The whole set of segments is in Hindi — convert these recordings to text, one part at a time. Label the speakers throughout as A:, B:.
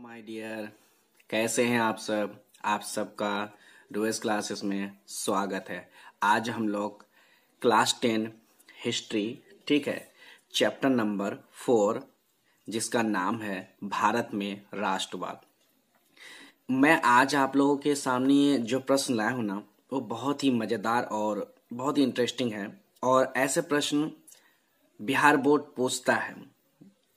A: माय oh, डियर कैसे हैं आप सब आप सबका डोएस क्लासेस में स्वागत है आज हम लोग क्लास टेन हिस्ट्री ठीक है चैप्टर नंबर फोर जिसका नाम है भारत में राष्ट्रवाद मैं आज आप लोगों के सामने जो प्रश्न लाया हूँ ना वो बहुत ही मज़ेदार और बहुत ही इंटरेस्टिंग है और ऐसे प्रश्न बिहार बोर्ड पूछता है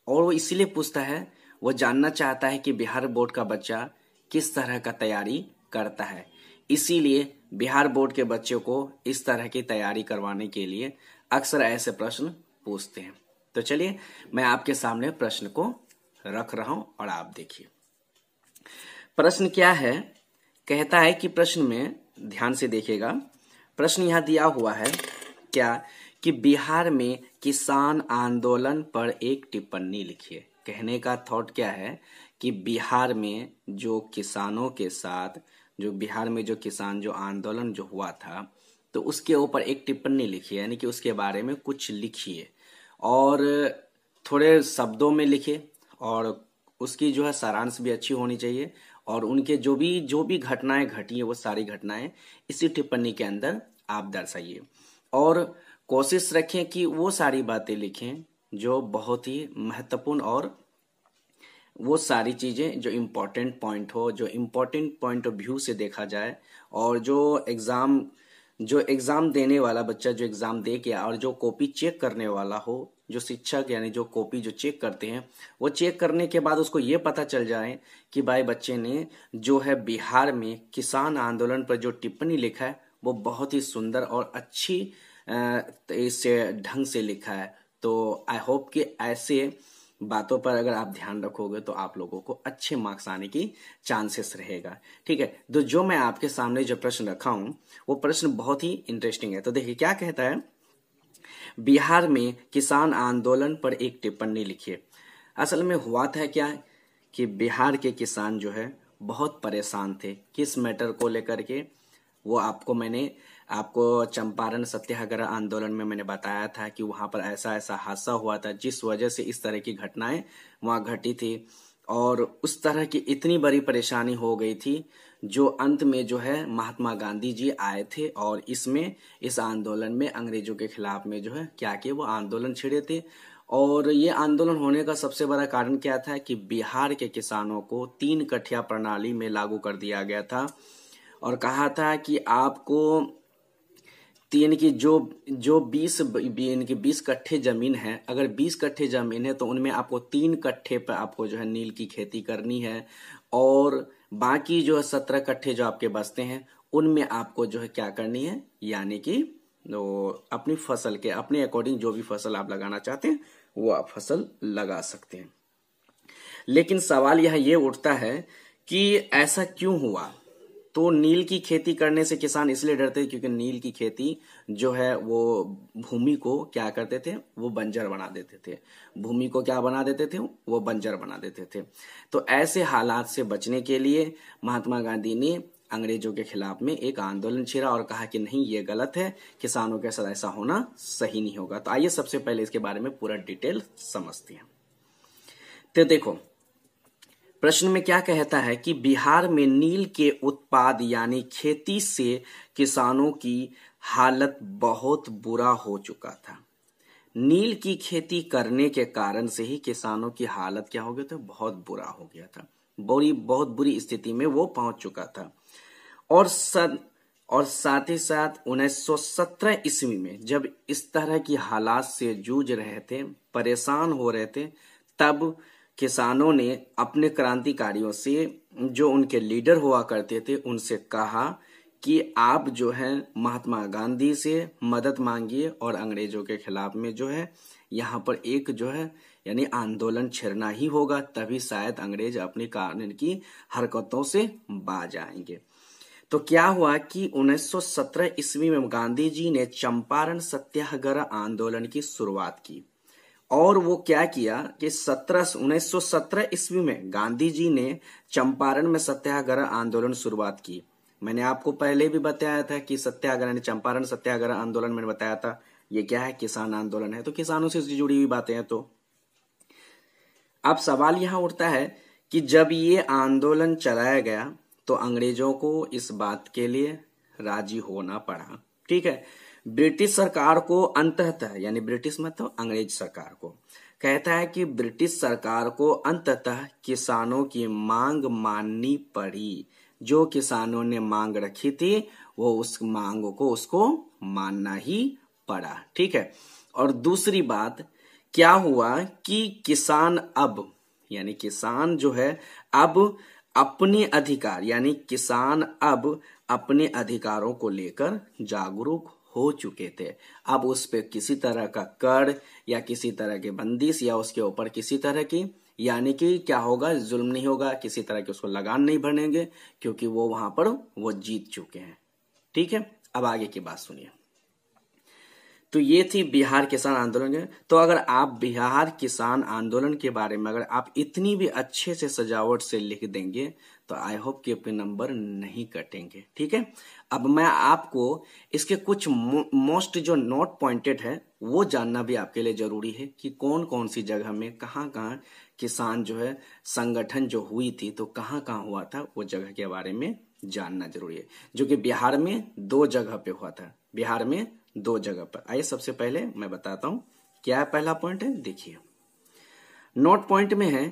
A: और वो इसीलिए पूछता है वो जानना चाहता है कि बिहार बोर्ड का बच्चा किस तरह का तैयारी करता है इसीलिए बिहार बोर्ड के बच्चों को इस तरह की तैयारी करवाने के लिए अक्सर ऐसे प्रश्न पूछते हैं तो चलिए मैं आपके सामने प्रश्न को रख रहा हूं और आप देखिए प्रश्न क्या है कहता है कि प्रश्न में ध्यान से देखेगा प्रश्न यहां दिया हुआ है क्या कि बिहार में किसान आंदोलन पर एक टिप्पणी लिखिए कहने का थॉट क्या है कि बिहार में जो किसानों के साथ जो बिहार में जो किसान जो आंदोलन जो हुआ था तो उसके ऊपर एक टिप्पणी लिखिए यानी कि उसके बारे में कुछ लिखिए और थोड़े शब्दों में लिखे और उसकी जो है सारांश भी अच्छी होनी चाहिए और उनके जो भी जो भी घटनाएं घटी है वो सारी घटनाएं इसी टिप्पणी के अंदर आप दर्शाइए और कोशिश रखें कि वो सारी बातें लिखें जो बहुत ही महत्वपूर्ण और वो सारी चीज़ें जो इम्पोर्टेंट पॉइंट हो जो इम्पोर्टेंट पॉइंट ऑफ व्यू से देखा जाए और जो एग्ज़ाम जो एग्ज़ाम देने वाला बच्चा जो एग्ज़ाम दे के और जो कॉपी चेक करने वाला हो जो शिक्षक यानी जो कॉपी जो चेक करते हैं वो चेक करने के बाद उसको ये पता चल जाए कि भाई बच्चे ने जो है बिहार में किसान आंदोलन पर जो टिप्पणी लिखा है वो बहुत ही सुंदर और अच्छी इस ढंग से लिखा है तो आई होप कि ऐसे बातों पर अगर आप ध्यान रखोगे तो आप लोगों को अच्छे मार्क्स आने की चांसेस रहेगा ठीक है तो जो मैं आपके सामने जो प्रश्न रखा हूं वो प्रश्न बहुत ही इंटरेस्टिंग है तो देखिए क्या कहता है बिहार में किसान आंदोलन पर एक टिप्पणी लिखिए असल में हुआ था क्या कि बिहार के किसान जो है बहुत परेशान थे किस मैटर को लेकर के वो आपको मैंने आपको चंपारण सत्याग्रह आंदोलन में मैंने बताया था कि वहां पर ऐसा ऐसा हादसा हुआ था जिस वजह से इस तरह की घटनाएं वहां घटी थी और उस तरह की इतनी बड़ी परेशानी हो गई थी जो अंत में जो है महात्मा गांधी जी आए थे और इसमें इस आंदोलन में अंग्रेजों के खिलाफ में जो है क्या के वो आंदोलन छिड़े थे और ये आंदोलन होने का सबसे बड़ा कारण क्या था कि बिहार के किसानों को तीन कठिया प्रणाली में लागू कर दिया गया था और कहा था कि आपको तो यानी कि जो जो बीस यानी कि बीस कट्ठे ज़मीन है अगर बीस कट्ठे ज़मीन है तो उनमें आपको तीन कट्ठे पर आपको जो है नील की खेती करनी है और बाकी जो है सत्रह कट्ठे जो आपके बसते हैं उनमें आपको जो है क्या करनी है यानी कि अपनी फसल के अपने अकॉर्डिंग जो भी फसल आप लगाना चाहते हैं वो आप फसल लगा सकते हैं लेकिन सवाल यह ये उठता है कि ऐसा क्यों हुआ तो नील की खेती करने से किसान इसलिए डरते क्योंकि नील की खेती जो है वो भूमि को क्या करते थे वो बंजर बना देते थे भूमि को क्या बना देते थे वो बंजर बना देते थे तो ऐसे हालात से बचने के लिए महात्मा गांधी ने अंग्रेजों के खिलाफ में एक आंदोलन छिड़ा और कहा कि नहीं ये गलत है किसानों के साथ ऐसा होना सही नहीं होगा तो आइए सबसे पहले इसके बारे में पूरा डिटेल समझते हैं तो देखो प्रश्न में क्या कहता है कि बिहार में नील के उत्पाद यानी खेती से किसानों की हालत बहुत बुरा हो चुका था नील की खेती करने के कारण से ही किसानों की हालत क्या हो गया था बहुत बुरा हो गया था बुरी बहुत बुरी स्थिति में वो पहुंच चुका था और सन और साथ ही साथ 1917 ईस्वी में जब इस तरह की हालात से जूझ रहे थे परेशान हो रहे थे तब किसानों ने अपने क्रांतिकारियों से जो उनके लीडर हुआ करते थे उनसे कहा कि आप जो है महात्मा गांधी से मदद मांगिए और अंग्रेजों के खिलाफ में जो है यहाँ पर एक जो है यानी आंदोलन छेड़ना ही होगा तभी शायद अंग्रेज अपने कानून की हरकतों से बाज आएंगे तो क्या हुआ कि 1917 ईस्वी में गांधी जी ने चंपारण सत्याग्रह आंदोलन की शुरुआत की और वो क्या किया कि सत्रह उन्नीस सौ सत्रह ईस्वी में गांधी जी ने चंपारण में सत्याग्रह आंदोलन शुरुआत की मैंने आपको पहले भी बताया था कि सत्याग्रह ने चंपारण सत्याग्रह आंदोलन मैंने बताया था ये क्या है किसान आंदोलन है तो किसानों से जुड़ी हुई बातें हैं तो अब सवाल यहां उठता है कि जब ये आंदोलन चलाया गया तो अंग्रेजों को इस बात के लिए राजी होना पड़ा ठीक है ब्रिटिश सरकार को अंततः यानी ब्रिटिश मतलब अंग्रेज सरकार को कहता है कि ब्रिटिश सरकार को अंततः किसानों की मांग माननी पड़ी जो किसानों ने मांग रखी थी वो उस मांग को उसको मानना ही पड़ा ठीक है और दूसरी बात क्या हुआ कि किसान अब यानी किसान जो है अब अपने अधिकार यानी किसान अब अपने अधिकारों को लेकर जागरूक हो चुके थे अब उस पर किसी तरह का कर या किसी तरह की बंदिश या उसके ऊपर किसी तरह की यानी कि क्या होगा जुल्म नहीं होगा किसी तरह के उसको लगान नहीं भरेंगे क्योंकि वो वहां पर वो जीत चुके हैं ठीक है अब आगे की बात सुनिए तो ये थी बिहार किसान आंदोलन के तो अगर आप बिहार किसान आंदोलन के बारे में अगर आप इतनी भी अच्छे से सजावट से लिख देंगे तो आई होप कि आपके नंबर नहीं कटेंगे ठीक है अब मैं आपको इसके कुछ मोस्ट जो नॉट पॉइंटेड है वो जानना भी आपके लिए जरूरी है कि कौन कौन सी जगह में कहाँ कहाँ किसान जो है संगठन जो हुई थी तो कहाँ कहाँ हुआ था वो जगह के बारे में जानना जरूरी है जो कि बिहार में दो जगह पे हुआ था बिहार में दो जगह पर आइए सबसे पहले मैं बताता हूं क्या पहला पॉइंट है देखिए नोट पॉइंट में है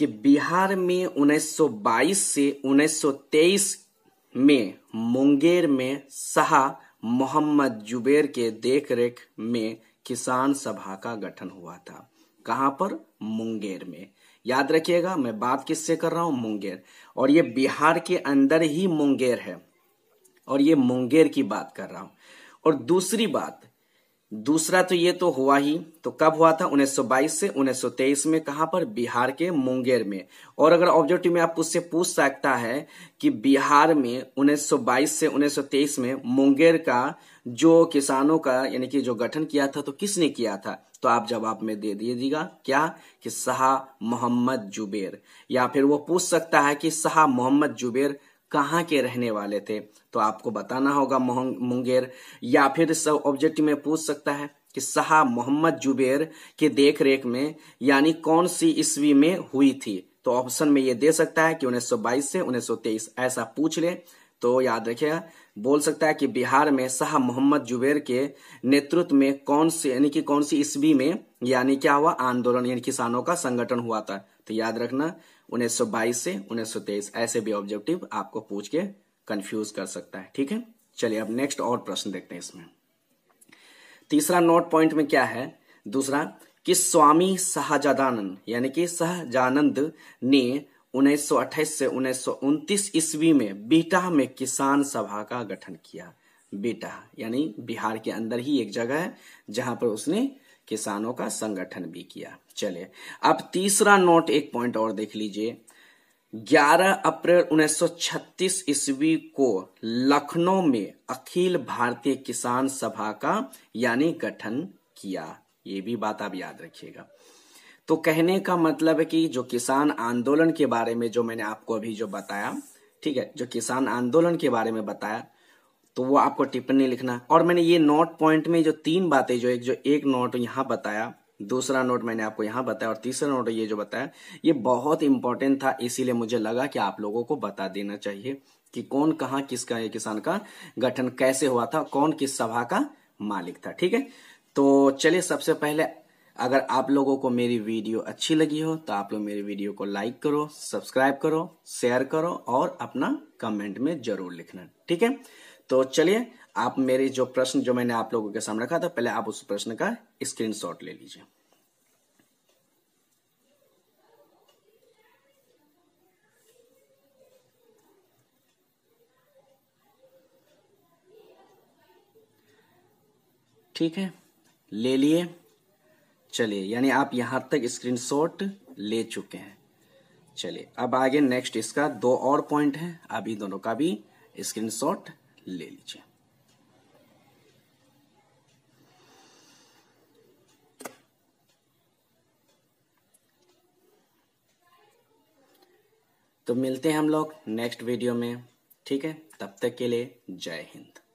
A: कि बिहार में 1922 से 1923 में मुंगेर में शाह मोहम्मद जुबेर के देखरेख में किसान सभा का गठन हुआ था कहां पर मुंगेर में याद रखिएगा मैं बात किससे कर रहा हूं मुंगेर और ये बिहार के अंदर ही मुंगेर है और ये मुंगेर की बात कर रहा हूं और दूसरी बात दूसरा तो ये तो हुआ ही तो कब हुआ था 1922 से 1923 में कहा पर बिहार के मुंगेर में और अगर ऑब्जेक्टिव में आप उससे पूछ सकता है कि बिहार में 1922 से 1923 में मुंगेर का जो किसानों का यानी कि जो गठन किया था तो किसने किया था तो आप जवाब में दे दीजिएगा क्या कि शाह मोहम्मद जुबेर या फिर वो पूछ सकता है कि शाह मोहम्मद जुबेर कहाँ के रहने वाले थे तो आपको बताना होगा मुंगेर या फिर सब ऑब्जेक्ट में पूछ सकता है कि शाह मोहम्मद जुबेर के देखरेख में यानी कौन सी ईस्वी में हुई थी तो ऑप्शन में ये दे सकता है कि 1922 से 1923 ऐसा पूछ ले तो याद रखिएगा बोल सकता है कि बिहार में शाह मोहम्मद जुबेर के नेतृत्व में कौन से यानी कि कौन सी ईस्वी में यानी क्या हुआ आंदोलन यानी किसानों का संगठन हुआ था तो याद रखना 1922 से 1923 ऐसे भी ऑब्जेक्टिव आपको पूछ के कंफ्यूज कर सकता है ठीक है चलिए अब नेक्स्ट और प्रश्न देखते हैं इसमें तीसरा नोट पॉइंट में क्या है दूसरा कि स्वामी शाहजादानंद यानी कि शाहजानंद ने 1928 से उन्नीस ईस्वी में बीटा में किसान सभा का गठन किया बीटा यानी बिहार के अंदर ही एक जगह है जहां पर उसने किसानों का संगठन भी किया चले अब तीसरा नोट एक पॉइंट और देख लीजिए 11 अप्रैल 1936 ईस्वी को लखनऊ में अखिल भारतीय किसान सभा का यानी गठन किया ये भी बात आप याद रखिएगा तो कहने का मतलब है कि जो किसान आंदोलन के बारे में जो मैंने आपको अभी जो बताया ठीक है जो किसान आंदोलन के बारे में बताया तो वो आपको टिप्पणी लिखना और मैंने ये नोट पॉइंट में जो तीन बातें जो एक जो एक नोट यहाँ बताया दूसरा नोट मैंने आपको यहाँ बताया और तीसरा नोट ये जो बताया ये बहुत इंपॉर्टेंट था इसीलिए मुझे लगा कि आप लोगों को बता देना चाहिए कि कौन कहा किसका ये किसान का गठन कैसे हुआ था कौन किस सभा का मालिक था ठीक है तो चलिए सबसे पहले अगर आप लोगों को मेरी वीडियो अच्छी लगी हो तो आप लोग मेरी वीडियो को लाइक करो सब्सक्राइब करो शेयर करो और अपना कमेंट में जरूर लिखना ठीक है तो चलिए आप मेरे जो प्रश्न जो मैंने आप लोगों के सामने रखा था पहले आप उस प्रश्न का स्क्रीनशॉट ले लीजिए ठीक है ले लिए चलिए यानी आप यहां तक स्क्रीनशॉट ले चुके हैं चलिए अब आगे नेक्स्ट इसका दो और पॉइंट है अभी दोनों का भी स्क्रीनशॉट ले लीजिए तो मिलते हैं हम लोग नेक्स्ट वीडियो में ठीक है तब तक के लिए जय हिंद